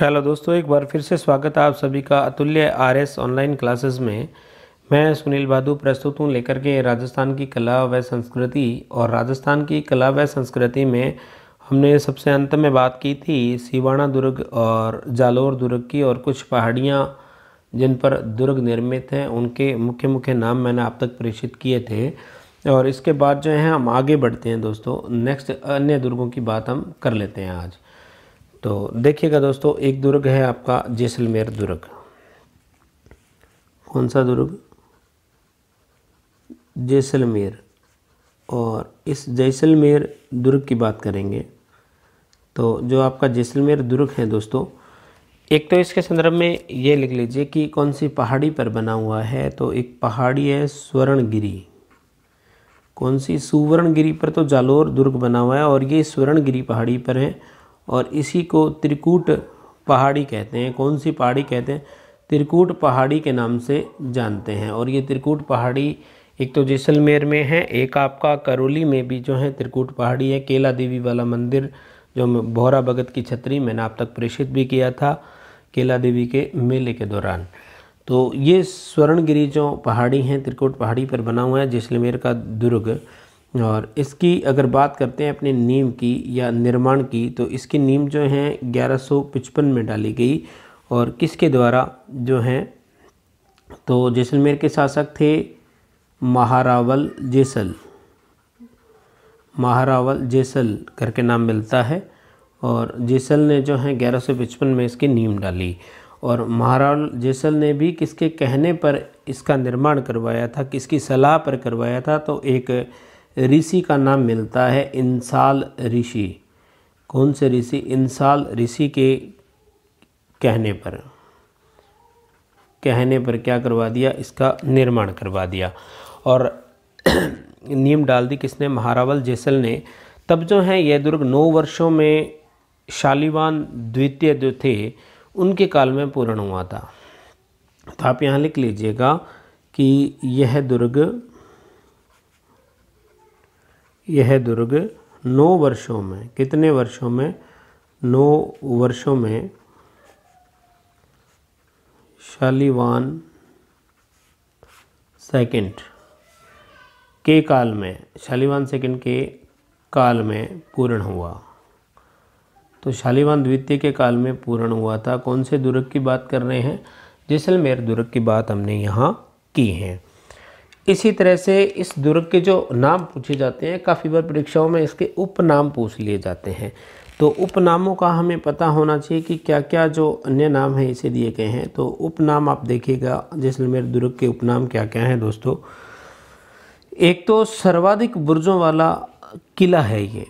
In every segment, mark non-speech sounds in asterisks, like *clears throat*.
hello दोस्तों एक बार फिर से स्वागत है आप सभी का अतुल्य आरएस ऑनलाइन क्लासेस में मैं सुनील बहादुर प्रस्तुत हूँ लेकर के राजस्थान की कला व संस्कृति और राजस्थान की कला व संस्कृति में हमने सबसे अंत में बात की थी सिवाना दुर्ग और जालोर दुर्ग की और कुछ पहाड़ियाँ जिन पर दुर्ग निर्मित हैं उनके मुख्य मुख्य नाम मैंने आप तक प्रेषित किए थे और इसके बाद जो है हम आगे बढ़ते हैं दोस्तों नेक्स्ट अन्य दुर्गों की बात हम कर लेते हैं आज तो देखिएगा दोस्तों एक दुर्ग है आपका जैसलमेर दुर्ग कौन सा दुर्ग जैसलमेर और इस जैसलमेर दुर्ग की बात करेंगे तो जो आपका जैसलमेर दुर्ग है दोस्तों एक तो इसके संदर्भ में ये लिख लीजिए कि कौन सी पहाड़ी पर बना हुआ है तो एक पहाड़ी है स्वर्णगिरी कौन सी सुवर्णगिरी पर तो जालोर दुर्ग बना हुआ है और ये स्वर्णगिरी पहाड़ी पर है और इसी को त्रिकूट पहाड़ी कहते हैं कौन सी पहाड़ी कहते हैं त्रिकूट पहाड़ी के नाम से जानते हैं और ये त्रिकूट पहाड़ी एक तो जैसलमेर में है एक आपका करौली में भी जो है त्रिकूट पहाड़ी है केला देवी वाला मंदिर जो भोरा भगत की छतरी मैंने आप तक प्रेषित भी किया था केला देवी के मेले के दौरान तो ये स्वर्णगिरी जो पहाड़ी हैं त्रिकूट पहाड़ी पर बना हुआ है जैसलमेर का दुर्ग और इसकी अगर बात करते हैं अपने नीम की या निर्माण की तो इसकी नीम जो है ग्यारह में डाली गई और किसके द्वारा जो है तो जैसलमेर के शासक थे महारावल जैसल महारावल जैसल करके नाम मिलता है और जैसल ने जो है ग्यारह में इसकी नीम डाली और महारावल जैसल ने भी किसके कहने पर इसका निर्माण करवाया था किसकी सलाह पर करवाया था तो एक ऋषि का नाम मिलता है इंसाल ऋषि कौन से ऋषि इंसाल ऋषि के कहने पर कहने पर क्या करवा दिया इसका निर्माण करवा दिया और *clears throat* नीम डाल दी किसने महारावल जैसल ने तब जो है यह दुर्ग नौ वर्षों में शालिवान द्वितीय जो थे उनके काल में पूर्ण हुआ था तो आप यहाँ लिख लीजिएगा कि यह दुर्ग यह दुर्ग नौ वर्षों में कितने वर्षों में नौ वर्षों में शालीवान सेकंड के काल में शालीवान सेकंड के काल में पूर्ण हुआ तो शालीवान द्वितीय के काल में पूर्ण हुआ था कौन से दुर्ग की बात कर रहे हैं जैसलमेर दुर्ग की बात हमने यहाँ की है इसी तरह से इस दुर्ग के जो नाम पूछे जाते हैं काफ़ी बार परीक्षाओं में इसके उपनाम पूछ लिए जाते हैं तो उपनामों का हमें पता होना चाहिए कि क्या क्या जो अन्य नाम हैं इसे दिए गए हैं तो उपनाम आप देखिएगा जैसलमेर दुर्ग के उपनाम क्या क्या हैं दोस्तों एक तो सर्वाधिक बुर्जों वाला किला है ये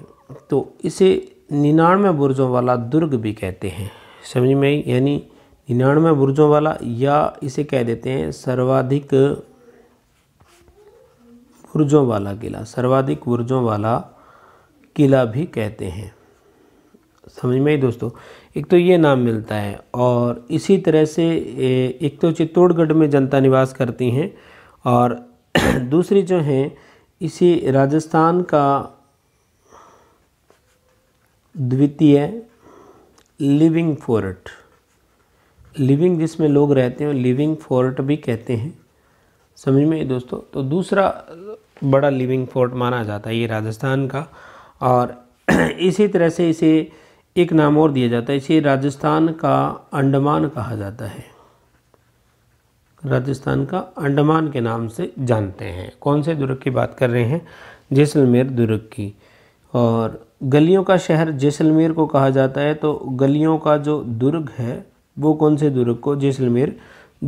तो इसे निन्यानवे बुर्जों वाला दुर्ग भी कहते हैं समझ में यानी निन्यानवे बुर्जों वाला या इसे कह देते हैं सर्वाधिक बुर्जों वाला किला सर्वाधिक बुर्जों वाला किला भी कहते हैं समझ में ही दोस्तों एक तो ये नाम मिलता है और इसी तरह से एक तो चित्तौड़गढ़ में जनता निवास करती हैं और *clears throat* दूसरी जो हैं इसी राजस्थान का द्वितीय लिविंग फोर्ट लिविंग जिसमें लोग रहते हैं लिविंग फोर्ट भी कहते हैं समझ में दोस्तों तो दूसरा बड़ा लिविंग फोर्ट माना जाता है ये राजस्थान का और *clears throat* इसी तरह से इसे एक नाम और दिया जाता है इसे राजस्थान का अंडमान कहा जाता है राजस्थान का अंडमान के नाम से जानते हैं कौन से दुर्ग की बात कर रहे हैं जैसलमेर दुर्ग की और गलियों का शहर जैसलमेर को कहा जाता है तो गलियों का जो दुर्ग है वो कौन से दुर्ग को जैसलमेर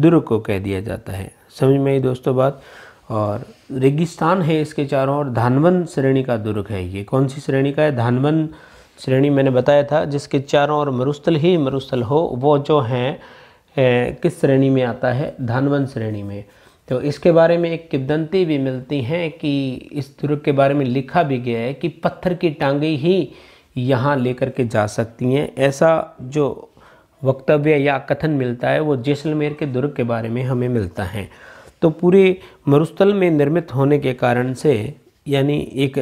दुर्ग को कह दिया जाता है समझ में आई दोस्तों बात और रेगिस्तान है इसके चारों ओर धानवन श्रेणी का दुर्ग है ये कौन सी श्रेणी का है धानवन श्रेणी मैंने बताया था जिसके चारों ओर मरुस्थल ही मरुस्थल हो वो जो हैं किस श्रेणी में आता है धानवन श्रेणी में तो इसके बारे में एक किदंती भी मिलती हैं कि इस दुर्ग के बारे में लिखा भी गया है कि पत्थर की टांगें ही यहाँ लेकर के जा सकती हैं ऐसा जो वक्तव्य या कथन मिलता है वो जैसलमेर के दुर्ग के बारे में हमें मिलता है तो पूरे मरुस्थल में निर्मित होने के कारण से यानी एक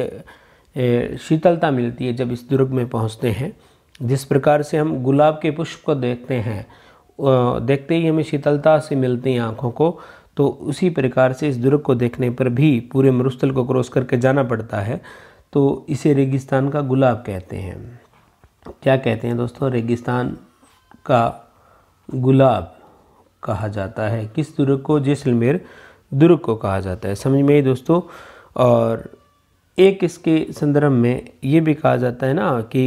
शीतलता मिलती है जब इस दुर्ग में पहुंचते हैं जिस प्रकार से हम गुलाब के पुष्प को देखते हैं देखते ही हमें शीतलता से मिलती है आँखों को तो उसी प्रकार से इस दुर्ग को देखने पर भी पूरे मरुस्थल को क्रॉस करके जाना पड़ता है तो इसे रेगिस्तान का गुलाब कहते हैं क्या कहते हैं दोस्तों रेगिस्तान का गुलाब कहा जाता है किस दुर्ग को जैसलमेर दुर्ग को कहा जाता है समझ में ही दोस्तों और एक इसके संदर्भ में ये भी कहा जाता है ना कि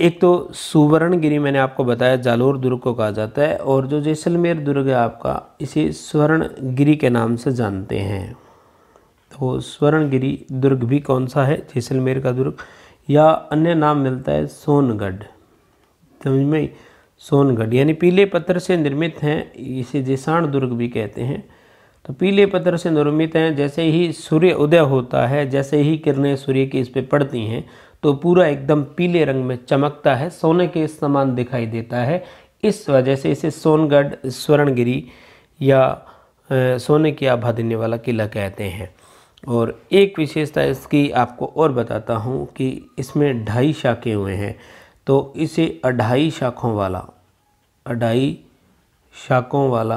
एक तो सुवर्णगिरी मैंने आपको बताया जालोर दुर्ग को कहा जाता है और जो जैसलमेर दुर्ग है आपका इसे स्वर्णगिरी के नाम से जानते हैं तो स्वर्णगिरी दुर्ग भी कौन सा है जैसलमेर का दुर्ग या अन्य नाम मिलता है सोनगढ़ समझ में सोनगढ़ यानी पीले पत्थर से निर्मित हैं इसे जिसाण दुर्ग भी कहते हैं तो पीले पत्थर से निर्मित हैं जैसे ही सूर्य उदय होता है जैसे ही किरणें सूर्य की इस पर पड़ती हैं तो पूरा एकदम पीले रंग में चमकता है सोने के समान दिखाई देता है इस वजह से इसे सोनगढ़ स्वर्णगिरी या सोने की आभा देने वाला किला कहते हैं और एक विशेषता इसकी आपको और बताता हूँ कि इसमें ढाई शाखें हुए हैं तो इसे अढ़ाई शाखों वाला अढ़ाई शाखों वाला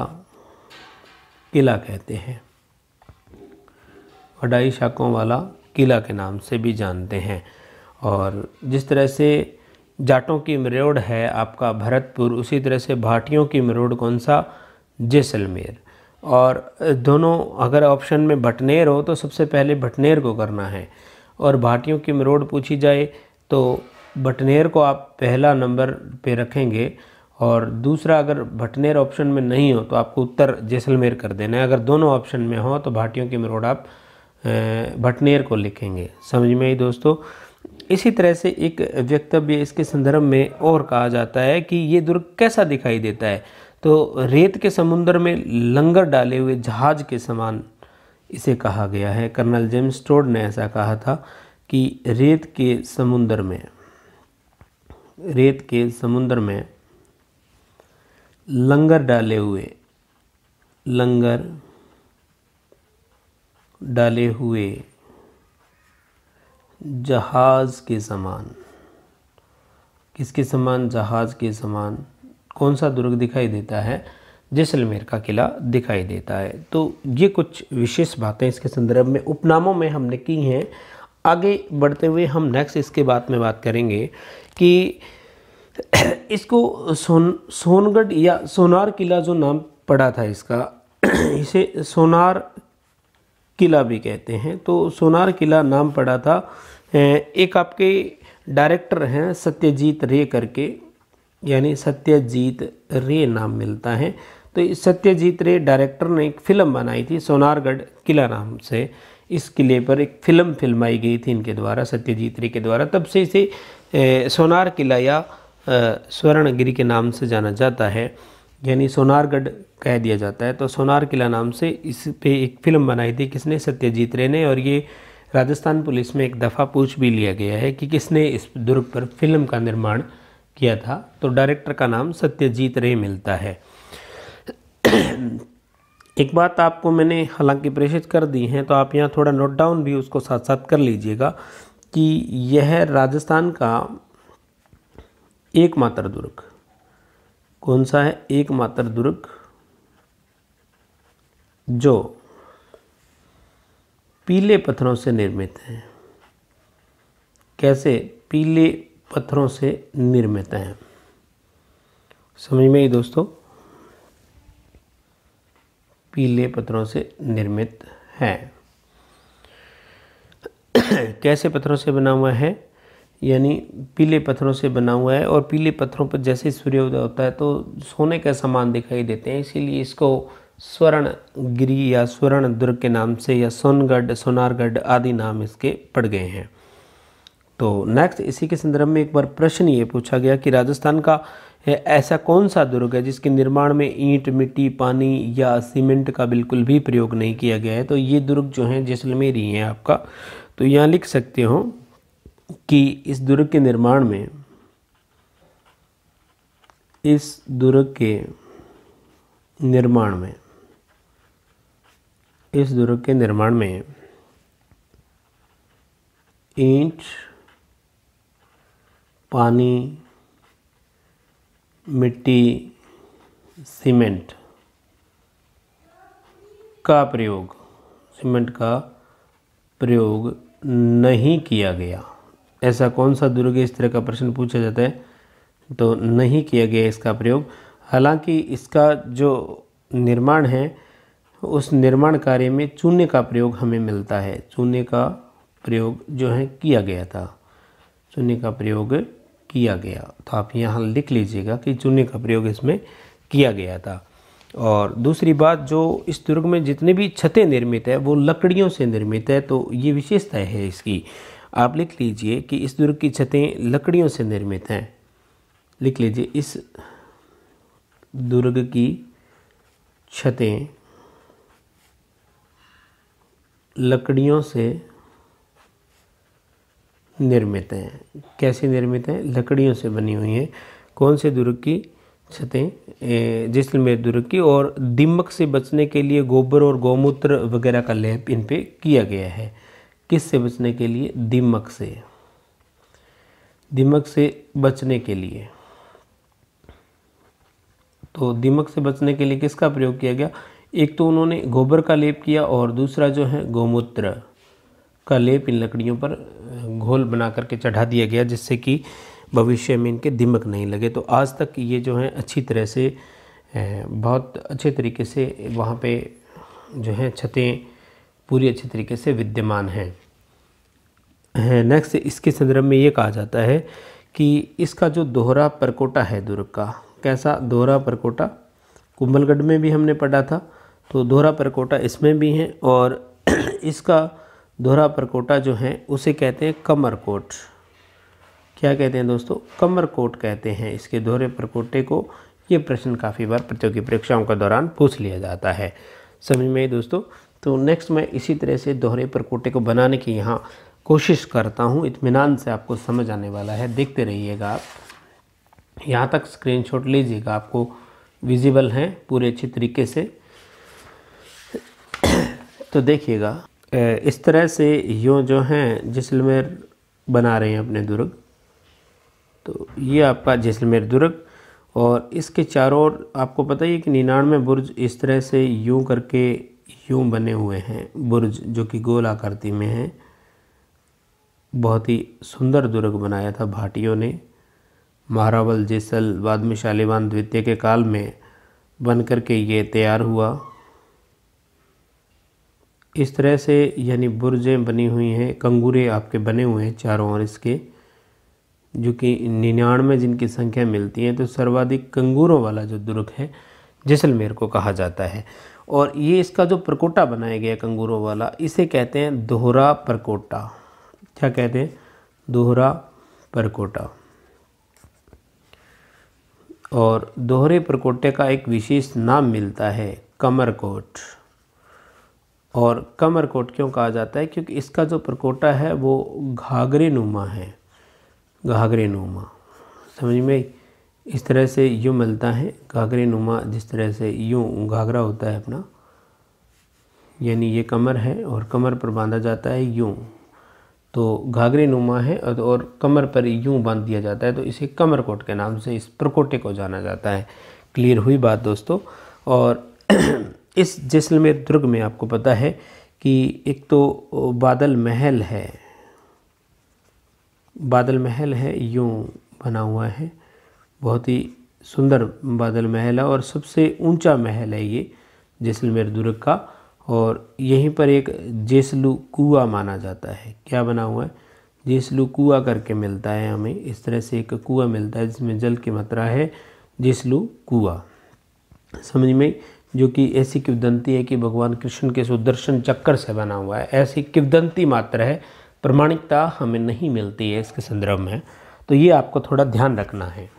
किला कहते हैं अढ़ाई शाखों वाला किला के नाम से भी जानते हैं और जिस तरह से जाटों की मरोड़ है आपका भरतपुर उसी तरह से भाटियों की मरोड़ कौन सा जैसलमेर और दोनों अगर ऑप्शन में भटनेर हो तो सबसे पहले भटनेर को करना है और भाटियों की मरोड़ पूछी जाए तो बटनेर को आप पहला नंबर पे रखेंगे और दूसरा अगर भटनेर ऑप्शन में नहीं हो तो आपको उत्तर जैसलमेर कर देना है अगर दोनों ऑप्शन में हो तो भाटियों के मरोड़ आप भटनेर को लिखेंगे समझ में आई दोस्तों इसी तरह से एक वक्तव्य इसके संदर्भ में और कहा जाता है कि ये दुर्ग कैसा दिखाई देता है तो रेत के समुद्र में लंगर डाले हुए जहाज के समान इसे कहा गया है कर्नल जेम्स टोड ने ऐसा कहा था कि रेत के समुद्र में रेत के समुद्र में लंगर डाले हुए लंगर डाले हुए जहाज के समान किसके समान जहाज के समान कौन सा दुर्ग दिखाई देता है जैसलमेर का किला दिखाई देता है तो ये कुछ विशेष बातें इसके संदर्भ में उपनामों में हमने की हैं आगे बढ़ते हुए हम नेक्स्ट इसके बाद में बात करेंगे कि *coughs* इसको सोन सोनगढ़ या सोनार किला जो नाम पड़ा था इसका *coughs* इसे सोनार किला भी कहते हैं तो सोनार किला नाम पड़ा था एक आपके डायरेक्टर हैं सत्यजीत रे करके यानी सत्यजीत रे नाम मिलता है तो इस सत्यजीत रे डायरेक्टर ने एक फ़िल्म बनाई थी सोनारगढ़ किला नाम से इस किले पर एक फ़िल्म फिल्माई गई थी इनके द्वारा सत्यजीत रे के द्वारा तब से इसे सोनार किला या स्वर्णगिरी के नाम से जाना जाता है यानी सोनारगढ़ कह दिया जाता है तो सोनार किला नाम से इस पे एक फ़िल्म बनाई थी किसने सत्यजीत रे ने और ये राजस्थान पुलिस में एक दफ़ा पूछ भी लिया गया है कि किसने इस दुर्ग पर फिल्म का निर्माण किया था तो डायरेक्टर का नाम सत्यजीत रे मिलता है एक बात आपको मैंने हालांकि प्रेषित कर दी है तो आप यहाँ थोड़ा नोट डाउन भी उसको साथ साथ कर लीजिएगा कि यह राजस्थान का एकमात्र दुर्ग कौन सा है एकमात्र दुर्ग जो पीले पत्थरों से निर्मित है कैसे पीले पत्थरों से निर्मित है समझ में ही दोस्तों पीले पत्थरों से निर्मित है कैसे पत्थरों से बना हुआ है यानी पीले पत्थरों से बना हुआ है और पीले पत्थरों पर जैसे सूर्योदय होता है तो सोने का सामान दिखाई देते हैं इसीलिए इसको स्वर्ण गिरी या स्वर्ण दुर्ग के नाम से या सोनगढ़ सोनारगढ़ आदि नाम इसके पड़ गए हैं तो नेक्स्ट इसी के संदर्भ में एक बार प्रश्न ये पूछा गया कि राजस्थान का ऐसा कौन सा दुर्ग है जिसके निर्माण में ईंट मिट्टी पानी या सीमेंट का बिल्कुल भी प्रयोग नहीं किया गया है तो ये दुर्ग जो है जैसलमेर ही है आपका तो यहाँ लिख सकते हो कि इस दुर्ग के निर्माण में इस दुर्ग के निर्माण में इस दुर्ग के निर्माण में ईंट पानी मिट्टी सीमेंट का प्रयोग सीमेंट का प्रयोग नहीं किया गया ऐसा कौन सा दुर्ग इस तरह का प्रश्न पूछा जाता है तो नहीं किया गया इसका प्रयोग हालांकि इसका जो निर्माण है उस निर्माण कार्य में चूने का प्रयोग हमें मिलता है चूने का प्रयोग जो है किया गया था चूने का प्रयोग किया गया तो आप यहाँ लिख लीजिएगा कि चूने का प्रयोग इसमें किया गया था और दूसरी बात जो इस दुर्ग में जितनी भी छतें निर्मित है वो लकड़ियों से निर्मित है तो ये विशेषता है इसकी आप लिख लीजिए कि इस दुर्ग की छतें लकड़ियों से निर्मित हैं लिख लीजिए इस दुर्ग की छतें लकड़ियों से निर्मित हैं कैसे निर्मित हैं लकड़ियों से बनी हुई हैं कौन से दुर्ग की छतें जैसलमेर दुर्ग की और दिमक से बचने के लिए गोबर और गौमूत्र वगैरह का लेप इन पे किया गया है किस से बचने के लिए दिमक से दिमक से बचने के लिए तो दिमक से बचने के लिए किसका प्रयोग किया गया एक तो उन्होंने गोबर का लेप किया और दूसरा जो है गौमूत्र का लेप इन लकड़ियों पर घोल बना करके चढ़ा दिया गया जिससे कि भविष्य में इनके दिमक नहीं लगे तो आज तक ये जो है अच्छी तरह से बहुत अच्छे तरीके से वहाँ पे जो है छतें पूरी अच्छे तरीके से विद्यमान हैं है, नेक्स्ट इसके संदर्भ में ये कहा जाता है कि इसका जो दोहरा परकोटा है दुर्ग का कैसा दोहरा परकोटा कुंभलगढ़ में भी हमने पढ़ा था तो दोहरा परकोटा इसमें भी है और *clears throat* इसका दोहरा परकोटा जो है उसे कहते हैं कमर कोट क्या कहते हैं दोस्तों कमर कोट कहते हैं इसके दोहरे परकोटे को ये प्रश्न काफ़ी बार प्रतियोगी परीक्षाओं के दौरान पूछ लिया जाता है समझ में दोस्तों तो नेक्स्ट मैं इसी तरह से दोहरे परकोटे को बनाने की यहाँ कोशिश करता हूँ इतमान से आपको समझ आने वाला है देखते रहिएगा आप यहाँ तक स्क्रीन लीजिएगा आपको विजिबल हैं पूरे अच्छे तरीके से तो देखिएगा इस तरह से यूँ जो हैं जैसलमेर बना रहे हैं अपने दुर्ग तो ये आपका जैसलमेर दुर्ग और इसके चारों ओर आपको पता ही है कि निन्यानवे बुर्ज इस तरह से यूँ करके यूँ बने हुए हैं बुर्ज जो कि गोल आकृति में हैं बहुत ही सुंदर दुर्ग बनाया था भाटियों ने महारावल जैसल बाद में शालिवान द्वितीय के काल में बन करके ये तैयार हुआ इस तरह से यानी बुरजें बनी हुई हैं कंगूरे आपके बने हुए हैं चारों ओर इसके जो कि निन्यानवे जिनकी संख्या मिलती है तो सर्वाधिक कंगूरों वाला जो दुर्ग है जैसलमेर को कहा जाता है और ये इसका जो प्रकोटा बनाया गया कंगूरों वाला इसे कहते हैं दोहरा परकोटा क्या कहते हैं दोहरा परकोटा और दोहरे परकोटे का एक विशेष नाम मिलता है कमरकोट और कमर कोट क्यों कहा जाता है क्योंकि इसका जो परकोटा है वो घाघरे नुमा है घाघरे नुमा समझ में इस तरह से यूँ मिलता है घाघरे नुमा जिस तरह से यूँ घाघरा होता है अपना यानी ये कमर है और कमर पर बांधा जाता है यूँ तो घाघरे नुमा है और कमर पर यूँ बांध दिया जाता है तो इसे कमर कोट के नाम से इस प्रकोटे को जाना जाता है क्लियर हुई बात दोस्तों और इस जैसलमेर दुर्ग में आपको पता है कि एक तो बादल महल है बादल महल है यूँ बना हुआ है बहुत ही सुंदर बादल महल है और सबसे ऊंचा महल है ये जैसलमेर दुर्ग का और यहीं पर एक जैसलू कुआ माना जाता है क्या बना हुआ है जैसलू कुआ करके मिलता है हमें इस तरह से एक कुआ मिलता है जिसमें जल की मात्रा है जैसलू कुआ समझ में जो कि ऐसी किवदंती है कि भगवान कृष्ण के सुदर्शन चक्कर से बना हुआ है ऐसी किवदंती मात्र है प्रमाणिकता हमें नहीं मिलती है इसके संदर्भ में तो ये आपको थोड़ा ध्यान रखना है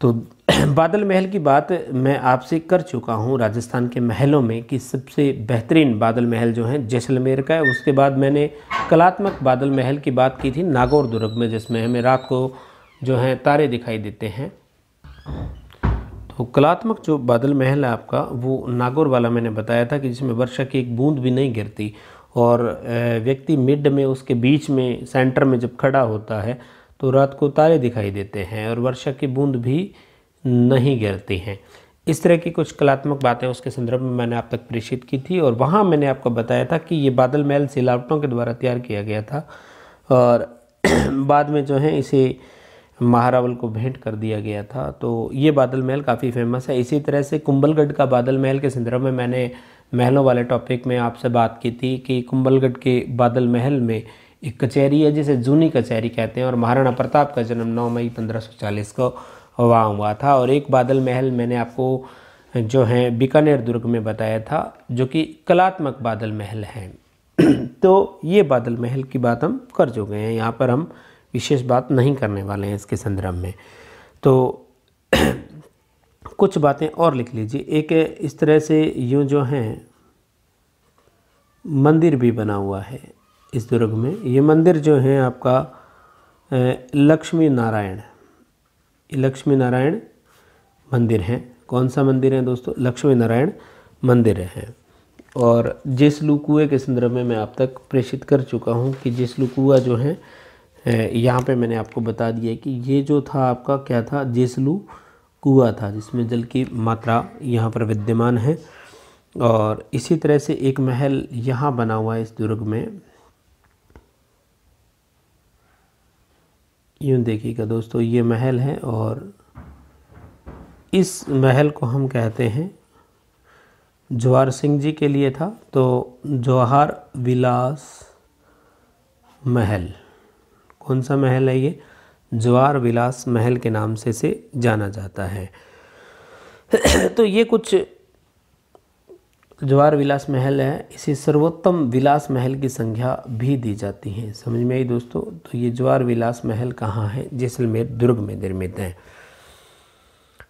तो *clears throat* बादल महल की बात मैं आपसे कर चुका हूँ राजस्थान के महलों में कि सबसे बेहतरीन बादल महल जो है जैसलमेर का है उसके बाद मैंने कलात्मक बादल महल की बात की थी नागौर दुर्ग में जिसमें हमें रात को जो है तारे दिखाई देते हैं तो कलात्मक जो बादल महल है आपका वो नागौर वाला मैंने बताया था कि जिसमें वर्षा की एक बूंद भी नहीं गिरती और व्यक्ति मिड में उसके बीच में सेंटर में जब खड़ा होता है तो रात को तारे दिखाई देते हैं और वर्षा की बूंद भी नहीं गिरती हैं इस तरह की कुछ कलात्मक बातें उसके संदर्भ में मैंने आप तक प्रेषित की थी और वहाँ मैंने आपको बताया था कि ये बादल महल सिलावटों के द्वारा तैयार किया गया था और *clears throat* बाद में जो है इसे महारावल को भेंट कर दिया गया था तो ये बादल महल काफ़ी फेमस है इसी तरह से कुंबलगढ़ का बादल महल के संदर्भ में मैंने महलों वाले टॉपिक में आपसे बात की थी कि कुंबलगढ़ के बादल महल में एक कचहरी है जिसे जूनी कचहरी कहते हैं और महाराणा प्रताप का जन्म नौ मई 1540 को वहाँ हुआ था और एक बादल महल मैंने आपको जो है बीकानेर दुर्ग में बताया था जो कि कलात्मक बादल महल है *clears throat* तो ये बादल महल की बात हम कर चुके हैं यहाँ पर हम विशेष बात नहीं करने वाले हैं इसके संदर्भ में तो *clears throat* कुछ बातें और लिख लीजिए एक इस तरह से यूँ जो हैं मंदिर भी बना हुआ है इस दुर्ग में ये मंदिर जो है आपका लक्ष्मी नारायण लक्ष्मी नारायण मंदिर है कौन सा मंदिर है दोस्तों लक्ष्मी नारायण मंदिर है और जिस लू कुएँ के संदर्भ में मैं आप तक प्रेषित कर चुका हूँ कि जिस कुआ जो है यहाँ पे मैंने आपको बता दिया कि ये जो था आपका क्या था जेसलू कुआ था जिसमें जल की मात्रा यहाँ पर विद्यमान है और इसी तरह से एक महल यहाँ बना हुआ है इस दुर्ग में यूँ देखिएगा दोस्तों ये महल है और इस महल को हम कहते हैं जवाहर सिंह जी के लिए था तो जवाहर विलास महल कौन सा महल है ये ज्वार विलास महल के नाम से इसे जाना जाता है *clears throat* तो ये कुछ ज्वार विलास महल है इसे सर्वोत्तम विलास महल की संख्या भी दी जाती है समझ में आई दोस्तों तो ये ज्वार विलास महल कहाँ है जैसलमेर दुर्ग में निर्मित है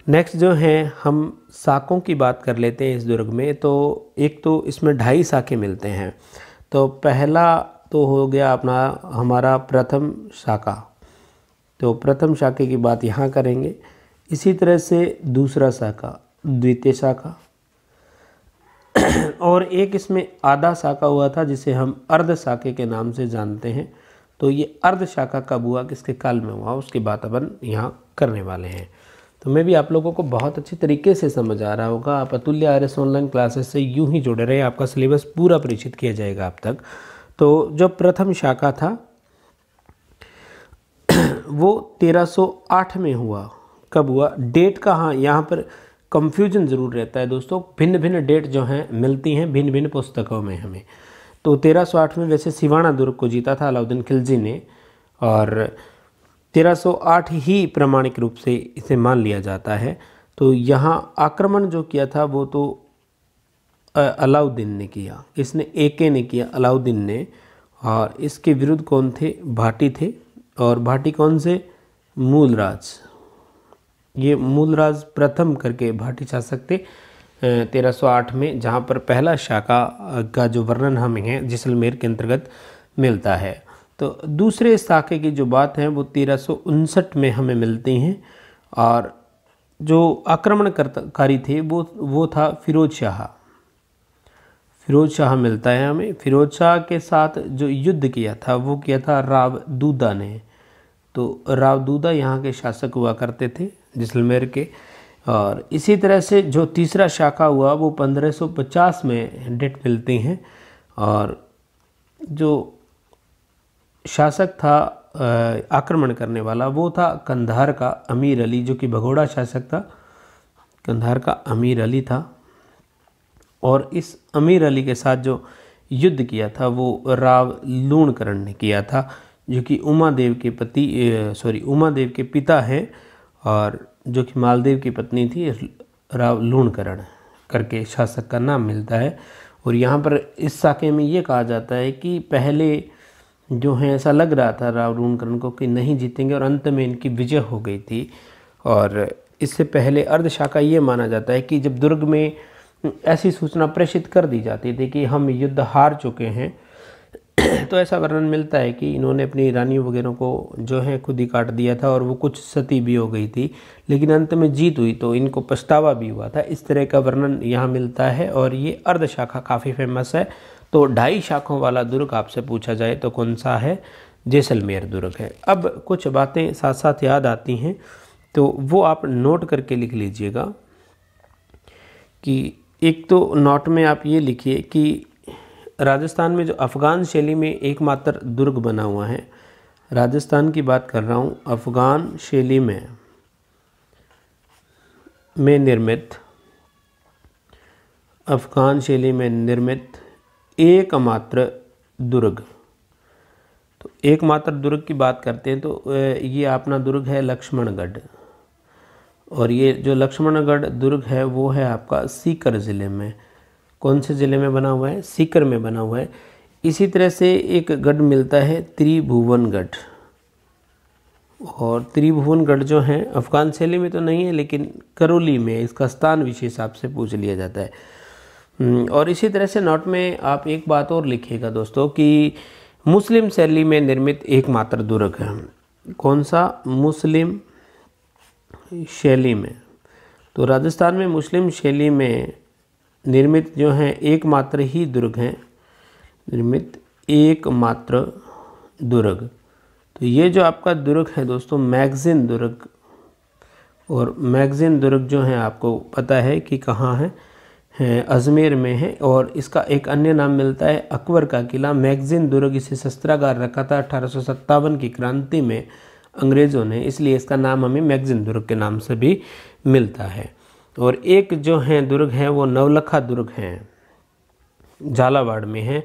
नेक्स्ट जो है हम साकों की बात कर लेते हैं इस दुर्ग में तो एक तो इसमें ढाई साके मिलते हैं तो पहला तो हो गया अपना हमारा प्रथम शाखा तो प्रथम शाखे की बात यहाँ करेंगे इसी तरह से दूसरा शाखा द्वितीय शाखा *clears throat* और एक इसमें आधा शाखा हुआ था जिसे हम अर्ध शाखे के नाम से जानते हैं तो ये अर्ध शाखा कब हुआ किसके काल में हुआ उसकी बात अपन यहाँ करने वाले हैं तो मैं भी आप लोगों को बहुत अच्छी तरीके से समझ आ रहा होगा आप अतुल्य आर ऑनलाइन क्लासेस से यूँ ही जुड़े रहे आपका सिलेबस पूरा परिचित किया जाएगा अब तक तो जो प्रथम शाखा था वो 1308 में हुआ कब हुआ डेट का हाँ यहाँ पर कंफ्यूजन ज़रूर रहता है दोस्तों भिन्न भिन्न डेट जो हैं मिलती हैं भिन्न भिन्न पुस्तकों में हमें तो 1308 में वैसे सिवाना दुर्ग को जीता था अलाउद्दीन खिलजी ने और 1308 ही प्रमाणिक रूप से इसे मान लिया जाता है तो यहाँ आक्रमण जो किया था वो तो अलाउद्दीन ने किया इसने एके ने किया अलाउद्दीन ने और इसके विरुद्ध कौन थे भाटी थे और भाटी कौन से मूलराज ये मूलराज प्रथम करके भाटी शासक थे 1308 में जहाँ पर पहला शाखा का जो वर्णन हमें है जैसलमेर के अंतर्गत मिलता है तो दूसरे शाखे की जो बात है वो तेरह में हमें मिलती हैं और जो आक्रमणकारी थे वो वो था फिरोज शाह फिरोज शाह मिलता है हमें फिरोज शाह के साथ जो युद्ध किया था वो किया था राव दूदा ने तो राव दूदा यहाँ के शासक हुआ करते थे जैसलमेर के और इसी तरह से जो तीसरा शाखा हुआ वो 1550 में डेट मिलती हैं और जो शासक था आक्रमण करने वाला वो था कंधार का अमीर अली जो कि भगोड़ा शासक था कंधार का अमीर अली था और इस अमीर अली के साथ जो युद्ध किया था वो राव लूणकरण ने किया था जो कि उमा देव के पति सॉरी उमा देव के पिता हैं और जो कि मालदेव की पत्नी थी राव लूणकरण करके शासक का नाम मिलता है और यहाँ पर इस साके में ये कहा जाता है कि पहले जो है ऐसा लग रहा था राव लूणकरण को कि नहीं जीतेंगे और अंत में इनकी विजय हो गई थी और इससे पहले अर्धशाखा ये माना जाता है कि जब दुर्ग में ऐसी सूचना प्रेषित कर दी जाती थी कि हम युद्ध हार चुके हैं तो ऐसा वर्णन मिलता है कि इन्होंने अपनी रानियों वगैरह को जो है खुद ही काट दिया था और वो कुछ सती भी हो गई थी लेकिन अंत में जीत हुई तो इनको पछतावा भी हुआ था इस तरह का वर्णन यहाँ मिलता है और ये अर्ध शाखा काफ़ी फेमस है तो ढाई शाखों वाला दुर्ग आपसे पूछा जाए तो कौन सा है जैसलमेर दुर्ग है अब कुछ बातें साथ साथ याद आती हैं तो वो आप नोट करके लिख लीजिएगा कि एक तो नोट में आप ये लिखिए कि राजस्थान में जो अफ़गान शैली में एकमात्र दुर्ग बना हुआ है राजस्थान की बात कर रहा हूँ अफ़गान शैली में में निर्मित अफ़गान शैली में निर्मित एकमात्र दुर्ग तो एकमात्र दुर्ग की बात करते हैं तो ये अपना दुर्ग है लक्ष्मणगढ़ और ये जो लक्ष्मणगढ़ दुर्ग है वो है आपका सीकर ज़िले में कौन से ज़िले में बना हुआ है सीकर में बना हुआ है इसी तरह से एक गढ़ मिलता है त्रिभुवनगढ़ और त्रिभुवनगढ़ जो है अफ़गान शैली में तो नहीं है लेकिन करौली में इसका स्थान विशेष आपसे पूछ लिया जाता है हम्म, और इसी तरह से नोट में आप एक बात और लिखिएगा दोस्तों कि मुस्लिम शैली में निर्मित एकमात्र दुर्ग है कौन सा मुस्लिम शैली में तो राजस्थान में मुस्लिम शैली में निर्मित जो हैं एकमात्र ही दुर्ग हैं निर्मित एकमात्र दुर्ग तो ये जो आपका दुर्ग है दोस्तों मैगज़ीन दुर्ग और मैगज़ीन दुर्ग जो है आपको पता है कि कहाँ है अजमेर में है और इसका एक अन्य नाम मिलता है अकबर का किला मैगज़ीन दुर्ग इसे शस्त्रागार रखा था अठारह की क्रांति में अंग्रेज़ों ने इसलिए इसका नाम हमें मैगजीन दुर्ग के नाम से भी मिलता है और एक जो हैं दुर्ग हैं वो नवलखा दुर्ग हैं झालावाड़ में हैं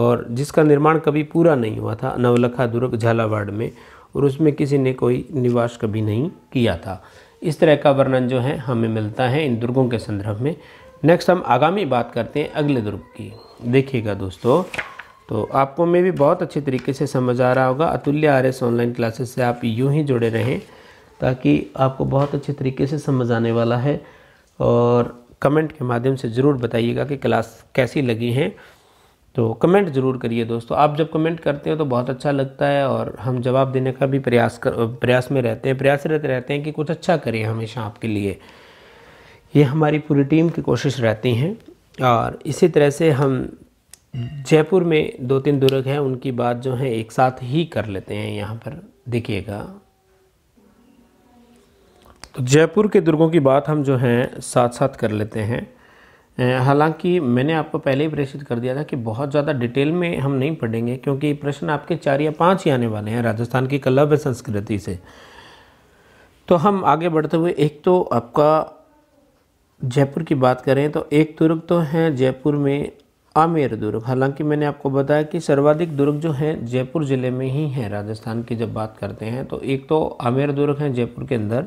और जिसका निर्माण कभी पूरा नहीं हुआ था नवलखा दुर्ग झालावाड़ में और उसमें किसी ने कोई निवास कभी नहीं किया था इस तरह का वर्णन जो है हमें मिलता है इन दुर्गों के संदर्भ में नेक्स्ट हम आगामी बात करते हैं अगले दुर्ग की देखिएगा दोस्तों तो आपको मैं भी बहुत अच्छे तरीके से समझ आ रहा होगा अतुल्य आर एस ऑनलाइन क्लासेस से आप यूँ ही जुड़े रहें ताकि आपको बहुत अच्छे तरीके से समझ आने वाला है और कमेंट के माध्यम से ज़रूर बताइएगा कि क्लास कैसी लगी हैं तो कमेंट ज़रूर करिए दोस्तों आप जब कमेंट करते हो तो बहुत अच्छा लगता है और हम जवाब देने का भी प्रयास कर प्रयास में रहते हैं प्रयासरत रहते हैं कि कुछ अच्छा करें हमेशा आपके लिए ये हमारी पूरी टीम की कोशिश रहती हैं और इसी तरह से हम जयपुर में दो तीन दुर्ग हैं उनकी बात जो है एक साथ ही कर लेते हैं यहाँ पर देखिएगा तो जयपुर के दुर्गों की बात हम जो हैं साथ साथ कर लेते हैं हालांकि मैंने आपको पहले ही प्रेषित कर दिया था कि बहुत ज़्यादा डिटेल में हम नहीं पढ़ेंगे क्योंकि प्रश्न आपके चार या पाँच ही आने वाले हैं राजस्थान की कला व संस्कृति से तो हम आगे बढ़ते हुए एक तो आपका जयपुर की बात करें तो एक दुर्ग तो हैं जयपुर में आमेर दुर्ग हालांकि मैंने आपको बताया कि सर्वाधिक दुर्ग जो हैं जयपुर ज़िले में ही हैं राजस्थान की जब बात करते हैं तो एक तो आमेर दुर्ग हैं जयपुर के अंदर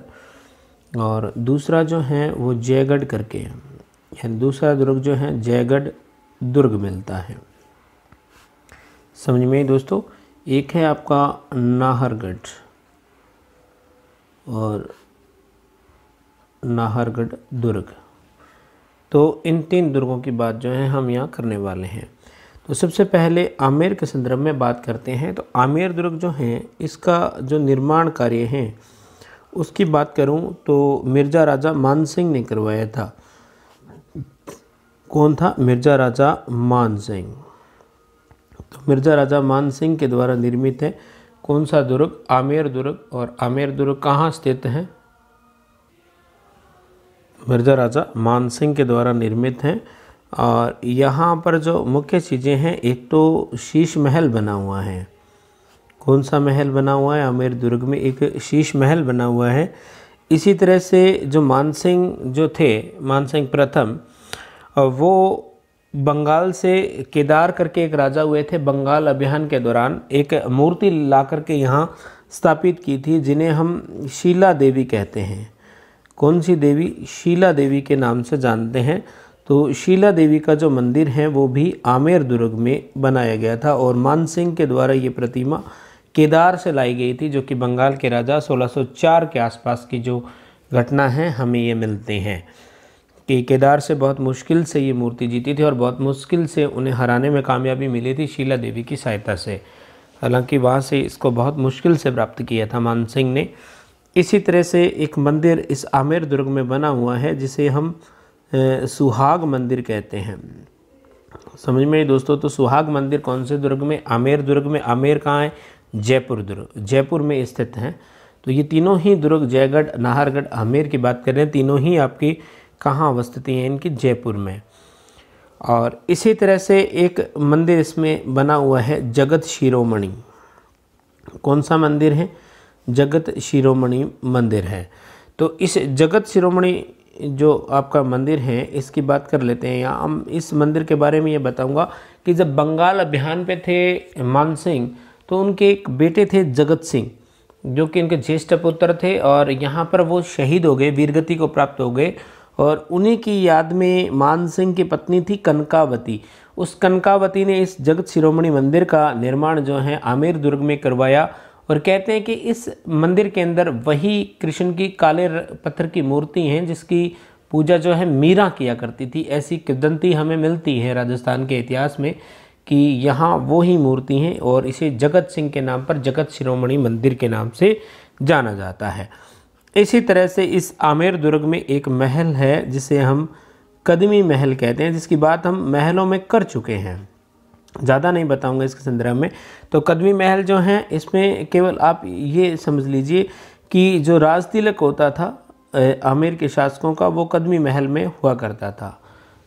और दूसरा जो है वो जयगढ़ करके हैं यानी दूसरा दुर्ग जो है जयगढ़ दुर्ग मिलता है समझ में ही दोस्तों एक है आपका नाहरगढ़ और नाहरगढ़ दुर्ग तो इन तीन दुर्गों की बात जो है हम यहाँ करने वाले हैं तो सबसे पहले आमेर के संदर्भ में बात करते हैं तो आमेर दुर्ग जो हैं इसका जो निर्माण कार्य है उसकी बात करूं तो मिर्ज़ा राजा मान सिंह ने करवाया था कौन था मिर्ज़ा राजा मान सिंह तो मिर्ज़ा राजा मान सिंह के द्वारा निर्मित है कौन सा दुर्ग आमेर दुर्ग और आमेर दुर्ग कहाँ स्थित है मिर्ज़ा राजा मानसिंह के द्वारा निर्मित हैं और यहाँ पर जो मुख्य चीज़ें हैं एक तो शीश महल बना हुआ है कौन सा महल बना हुआ है आमेर दुर्ग में एक शीश महल बना हुआ है इसी तरह से जो मानसिंह जो थे मानसिंह प्रथम वो बंगाल से केदार करके एक राजा हुए थे बंगाल अभियान के दौरान एक मूर्ति ला करके यहाँ स्थापित की थी जिन्हें हम शीला देवी कहते हैं कौन सी देवी शीला देवी के नाम से जानते हैं तो शीला देवी का जो मंदिर है वो भी आमेर दुर्ग में बनाया गया था और मानसिंह के द्वारा ये प्रतिमा केदार से लाई गई थी जो कि बंगाल के राजा 1604 के आसपास की जो घटना है हमें ये मिलते हैं कि केदार से बहुत मुश्किल से ये मूर्ति जीती थी और बहुत मुश्किल से उन्हें हराने में कामयाबी मिली थी शीला देवी की सहायता से हालांकि वहाँ से इसको बहुत मुश्किल से प्राप्त किया था मानसिंह ने इसी तरह से एक मंदिर इस आमेर दुर्ग में बना हुआ है जिसे हम सुहाग मंदिर कहते हैं समझ में दोस्तों तो सुहाग मंदिर कौन से दुर्ग में आमेर दुर्ग में आमेर कहाँ है जयपुर दुर्ग जयपुर में स्थित हैं तो ये तीनों ही दुर्ग जयगढ़ नाहरगढ़ आमेर की बात करें तीनों ही आपकी कहाँ अवस्थित हैं इनकी जयपुर में और इसी तरह से एक मंदिर इसमें बना हुआ है जगत शिरोमणि कौन सा मंदिर है जगत शिरोमणि मंदिर है तो इस जगत शिरोमणि जो आपका मंदिर है इसकी बात कर लेते हैं यहाँ हम इस मंदिर के बारे में ये बताऊंगा कि जब बंगाल अभियान पे थे मान सिंह तो उनके एक बेटे थे जगत सिंह जो कि इनके ज्येष्ठ पुत्र थे और यहाँ पर वो शहीद हो गए वीरगति को प्राप्त हो गए और उन्हीं की याद में मान सिंह की पत्नी थी कनकावती उस कनकावती ने इस जगत शिरोमणि मंदिर का निर्माण जो है आमेर दुर्ग में करवाया और कहते हैं कि इस मंदिर के अंदर वही कृष्ण की काले पत्थर की मूर्ति हैं जिसकी पूजा जो है मीरा किया करती थी ऐसी किदंती हमें मिलती है राजस्थान के इतिहास में कि यहाँ वो ही मूर्ति हैं और इसे जगत सिंह के नाम पर जगत शिरोमणि मंदिर के नाम से जाना जाता है इसी तरह से इस आमेर दुर्ग में एक महल है जिसे हम कदमी महल कहते हैं जिसकी बात हम महलों में कर चुके हैं ज़्यादा नहीं बताऊंगा इसके संदर्भ में तो कदमी महल जो हैं इसमें केवल आप ये समझ लीजिए कि जो राज तिलक होता था आमिर के शासकों का वो कदमी महल में हुआ करता था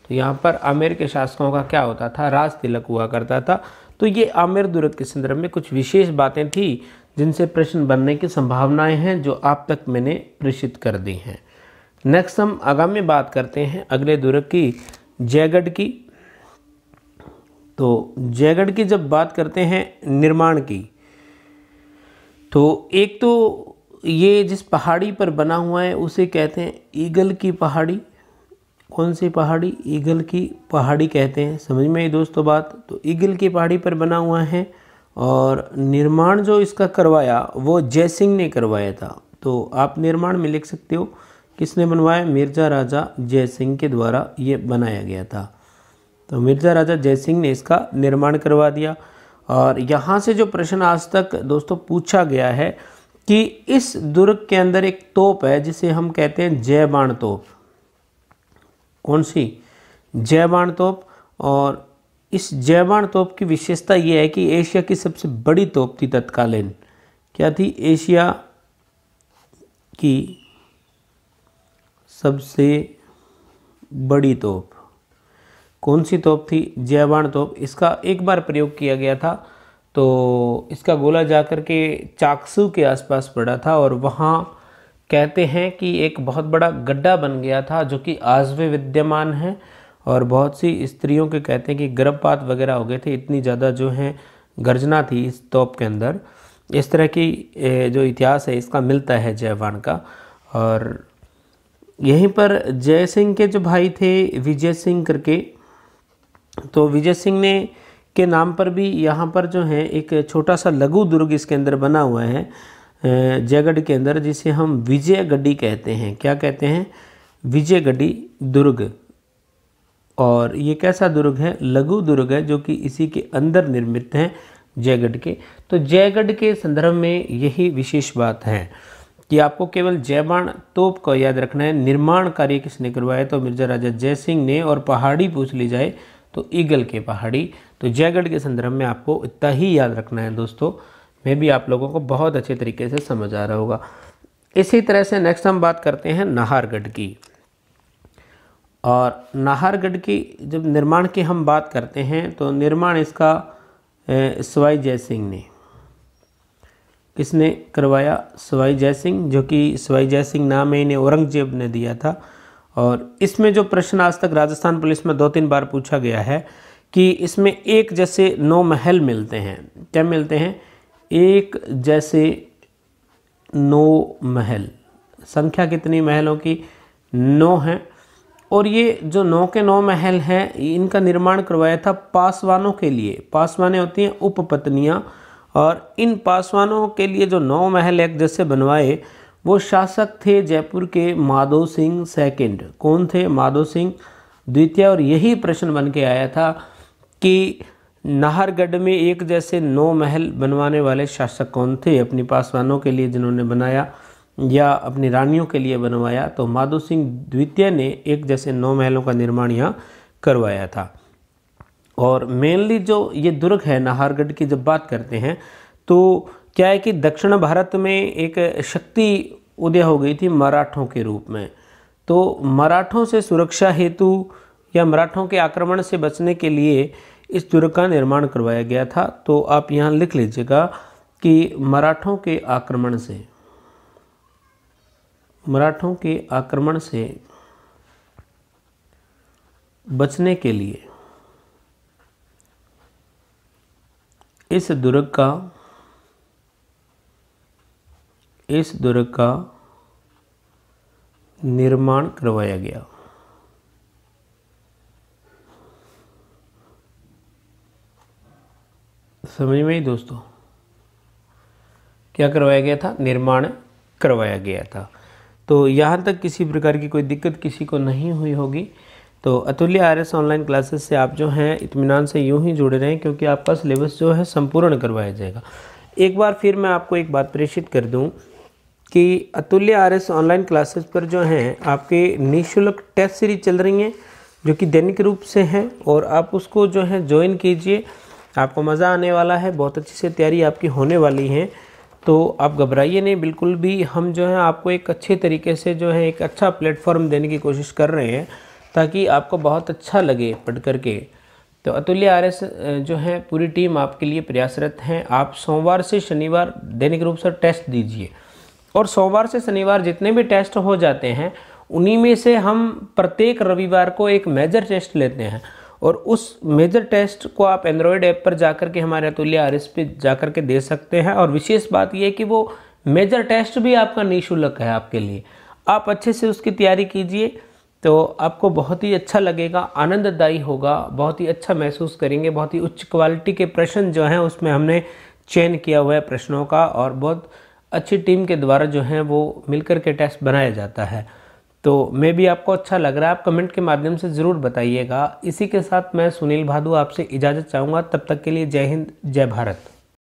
तो यहाँ पर आमिर के शासकों का क्या होता था राज तिलक हुआ करता था तो ये आमिर दुर्ग के संदर्भ में कुछ विशेष बातें थी जिनसे प्रश्न बनने की संभावनाएँ हैं जो आप तक मैंने प्रेषित कर दी हैं नेक्स्ट हम आगामी बात करते हैं अगले दुर्ग की जयगढ़ की तो जयगढ़ की जब बात करते हैं निर्माण की तो एक तो ये जिस पहाड़ी पर बना हुआ है उसे कहते हैं ईगल की पहाड़ी कौन सी पहाड़ी ईगल की पहाड़ी कहते हैं समझ में आई दोस्तों बात तो ईगल की पहाड़ी पर बना हुआ है और निर्माण जो इसका करवाया वो जयसिंह ने करवाया था तो आप निर्माण में लिख सकते हो किसने बनवाया मिर्जा राजा जयसिंह के द्वारा ये बनाया गया था तो मिर्ज़ा राजा जयसिंह ने इसका निर्माण करवा दिया और यहाँ से जो प्रश्न आज तक दोस्तों पूछा गया है कि इस दुर्ग के अंदर एक तोप है जिसे हम कहते हैं जयबाण तोप कौन सी जयबाण तोप और इस जयबाण तोप की विशेषता यह है कि एशिया की सबसे बड़ी तोप थी तत्कालीन क्या थी एशिया की सबसे बड़ी तोप कौन सी तोप थी जयबाण तोप इसका एक बार प्रयोग किया गया था तो इसका गोला जाकर के चाकसू के आसपास पड़ा था और वहाँ कहते हैं कि एक बहुत बड़ा गड्ढा बन गया था जो कि आज भी विद्यमान है और बहुत सी स्त्रियों के कहते हैं कि गर्भपात वगैरह हो गए थे इतनी ज़्यादा जो है गर्जना थी इस तोप के अंदर इस तरह की जो इतिहास है इसका मिलता है जयवाण का और यहीं पर जय सिंह के जो भाई थे विजय सिंह करके तो विजय सिंह ने के नाम पर भी यहाँ पर जो है एक छोटा सा लघु दुर्ग इसके अंदर बना हुआ है जयगढ़ के अंदर जिसे हम विजय गड्डी कहते हैं क्या कहते हैं विजय गड्डी दुर्ग और ये कैसा दुर्ग है लघु दुर्ग है जो कि इसी के अंदर निर्मित है जयगढ़ के तो जयगढ़ के संदर्भ में यही विशेष बात है कि आपको केवल जयबाण तोप को याद रखना है निर्माण कार्य किसने करवाया तो मिर्जा राजा जय सिंह ने और पहाड़ी पूछ ली जाए तो ईगल के पहाड़ी तो जयगढ़ के संदर्भ में आपको इतना ही याद रखना है दोस्तों मैं भी आप लोगों को बहुत अच्छे तरीके से समझ आ रहा होगा इसी तरह से नेक्स्ट हम बात करते हैं नाहरगढ़ की और नाहरगढ़ की जब निर्माण की हम बात करते हैं तो निर्माण इसका सवाई जय सिंह ने किसने करवाया सवाई जय सिंह जो कि सवाई जय सिंह नाम है इन्हें औरंगजेब ने दिया था और इसमें जो प्रश्न आज तक राजस्थान पुलिस में दो तीन बार पूछा गया है कि इसमें एक जैसे नौ महल मिलते हैं क्या मिलते हैं एक जैसे नौ महल संख्या कितनी महलों की नौ हैं और ये जो नौ के नौ महल हैं इनका निर्माण करवाया था पासवानों के लिए पासवाने होती हैं उप और इन पासवानों के लिए जो नौ महल एक जैसे बनवाए वो शासक थे जयपुर के माधो सिंह सेकंड कौन थे माधो सिंह द्वितीय और यही प्रश्न बन के आया था कि नाहरगढ़ में एक जैसे नौ महल बनवाने वाले शासक कौन थे अपनी पासवानों के लिए जिन्होंने बनाया या अपनी रानियों के लिए बनवाया तो माधो सिंह द्वितीय ने एक जैसे नौ महलों का निर्माण यहाँ करवाया था और मेनली जो ये दुर्ग है नाहरगढ़ की जब बात करते हैं तो क्या है कि दक्षिण भारत में एक शक्ति उदय हो गई थी मराठों के रूप में तो मराठों से सुरक्षा हेतु या मराठों के आक्रमण से बचने के लिए इस दुर्ग का निर्माण करवाया गया था तो आप यहाँ लिख लीजिएगा कि मराठों के आक्रमण से मराठों के आक्रमण से बचने के लिए इस दुर्ग का इस दुर्ग का निर्माण करवाया गया समझ में ही दोस्तों क्या करवाया गया था निर्माण करवाया गया था तो यहाँ तक किसी प्रकार की कोई दिक्कत किसी को नहीं हुई होगी तो अतुल्य आर ऑनलाइन क्लासेस से आप जो हैं इतमान से यूं ही जुड़े रहें क्योंकि आपका सिलेबस जो है संपूर्ण करवाया जाएगा एक बार फिर मैं आपको एक बात प्रेषित कर दूं कि अतुल्य आर एस ऑनलाइन क्लासेस पर जो हैं आपके निःशुल्क टेस्ट सीरीज चल रही हैं जो कि दैनिक रूप से हैं और आप उसको जो है ज्वाइन कीजिए आपको मज़ा आने वाला है बहुत अच्छी से तैयारी आपकी होने वाली है तो आप घबराइए नहीं बिल्कुल भी हम जो है आपको एक अच्छे तरीके से जो है एक अच्छा प्लेटफॉर्म देने की कोशिश कर रहे हैं ताकि आपको बहुत अच्छा लगे पढ़ कर के तो अतुल्य आर जो है पूरी टीम आपके लिए प्रयासरत हैं आप सोमवार से शनिवार दैनिक रूप से टेस्ट दीजिए और सोमवार से शनिवार जितने भी टेस्ट हो जाते हैं उन्हीं में से हम प्रत्येक रविवार को एक मेजर टेस्ट लेते हैं और उस मेजर टेस्ट को आप एंड्रॉयड ऐप पर जाकर के हमारे अतुल्य आर एस पे जा के दे सकते हैं और विशेष बात यह कि वो मेजर टेस्ट भी आपका निःशुल्क है आपके लिए आप अच्छे से उसकी तैयारी कीजिए तो आपको बहुत ही अच्छा लगेगा आनंददायी होगा बहुत ही अच्छा महसूस करेंगे बहुत ही उच्च क्वालिटी के प्रश्न जो हैं उसमें हमने चयन किया हुआ है प्रश्नों का और बहुत अच्छी टीम के द्वारा जो है वो मिलकर के टेस्ट बनाया जाता है तो मे भी आपको अच्छा लग रहा है आप कमेंट के माध्यम से ज़रूर बताइएगा इसी के साथ मैं सुनील भादु आपसे इजाज़त चाहूँगा तब तक के लिए जय हिंद जय भारत